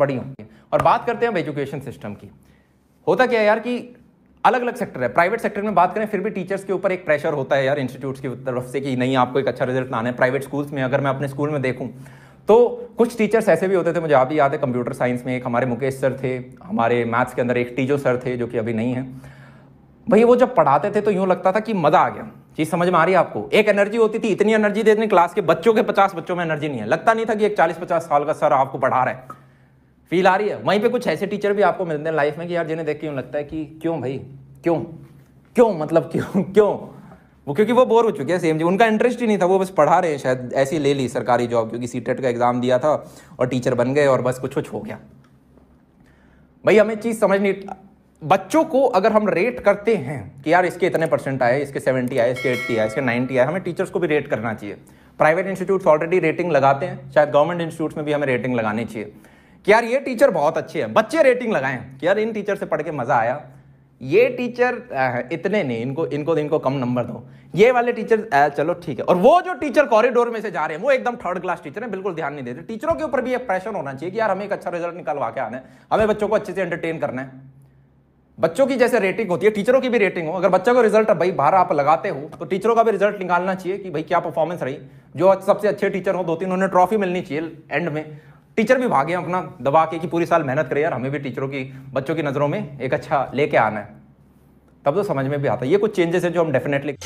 बड़ी होंगी और बात करते हैं अब एजुकेशन सिस्टम की होता क्या है यार कि अलग अलग सेक्टर है प्राइवेट सेक्टर में बात करें फिर भी टीचर्स के ऊपर एक प्रेशर होता है यार इंस्टीट्यूट्स की तरफ से कि नहीं आपको एक अच्छा रिजल्ट लाना है प्राइवेट स्कूल्स में अगर मैं अपने स्कूल में देखूँ तो कुछ टीचर्स ऐसे भी होते थे मुझे आप याद है कंप्यूटर साइंस में एक हमारे मुकेश सर थे हमारे मैथ्स के अंदर एक टीजो सर थे जो कि अभी नहीं है भाई वो जब पढ़ाते थे तो यूँ लगता था कि मज़ा आ गया चीज़ समझ में आ रही है आपको एक एनर्जी होती थी इतनी एनर्जी देते क्लास के बच्चों के पचास बच्चों में एनर्जी नहीं है लगता नहीं था कि एक चालीस पचास साल का सर आपको पढ़ा रहा है फील आ रही है वहीं पे कुछ ऐसे टीचर भी आपको मिलते हैं लाइफ में कि यार जिन्हें देख के यूँ लगता है कि क्यों भाई क्यों क्यों मतलब क्यों क्यों वो क्योंकि वो बोर हो चुके हैं सेम जी उनका इंटरेस्ट ही नहीं था वो बस पढ़ा रहे हैं शायद ऐसी ले ली सरकारी जॉब क्योंकि सी का एग्ज़ाम दिया था और टीचर बन गए और बस कुछ कुछ हो गया भाई हमें चीज़ समझ नहीं बच्चों को अगर हम रेट करते हैं कि यार इसके इतने परसेंट आए इसके सेवेंटी आए इसके एट्टी आए इसके नाइन्टी आए हमें टीचर्स को भी रेट करना चाहिए प्राइवेट इंस्टीट्यूट्स ऑलरेडी रेटिंग लगाते हैं शायद गवर्नमेंट इंस्टीट्यूट्स में भी हमें रेटिंग लगानी चाहिए कि यार ये टीचर बहुत अच्छे हैं बच्चे रेटिंग लगाए हैं कि यार इन टीचर से पढ़ के मज़ा आया ये टीचर इतने नहीं इनको इनको इनको कम नंबर दो ये वाले टीचर चलो ठीक है और वो जो टीचर कॉरिडोर में से जा रहे हैं वो एकदम थर्ड क्लास टीचर है बिल्कुल ध्यान नहीं देते टीचरों के ऊपर भी एक प्रेशर होना चाहिए कि यार हमें एक अच्छा रिजल्ट निकलवा के आना है हमें बच्चों को अच्छे से एंटरटेन करना है बच्चों की जैसे रेटिंग होती है टीचरों की भी रेटिंग हो अगर बच्चों का रिजल्ट भाई बाहर आप लगाते हो तो टीचरों का भी रिजल्ट निकालना चाहिए कि भाई क्या परफॉर्मेंस रही जो सबसे अच्छे टीचर हो दो तीन उन्हें ट्रॉफी मिलनी चाहिए एंड में टीचर भी भागे अपना दबा के कि पूरी साल मेहनत करे यार हमें भी टीचरों की बच्चों की नज़रों में एक अच्छा लेके आना है तब तो समझ में भी आता है ये कुछ चेंजेस है जो हम डेफिनेटली